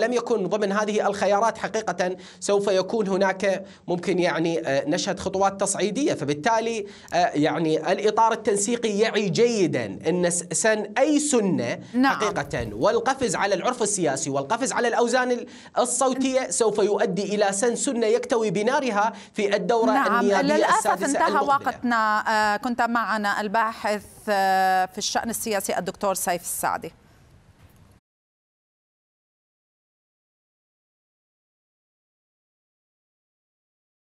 لم يكن ضمن هذه الخيارات حقيقة سوف يكون هناك ممكن يعني آه، نشهد خطوات تصعيدية فبالتالي آه، يعني الإطار التنسيقي يعي جيدا أن سن أي سنة نعم. حقيقة والقفز على العرف السياسي والقفز على الأوزان الصوتية سوف يؤدي إلى سن سنة يكتوي بنارها في الدورة نعم. النيابية للأسف السادسة انتهى المقبلة. وقتنا آه، كنت معنا الباحث في الشأن السياسي الدكتور سيف السعدي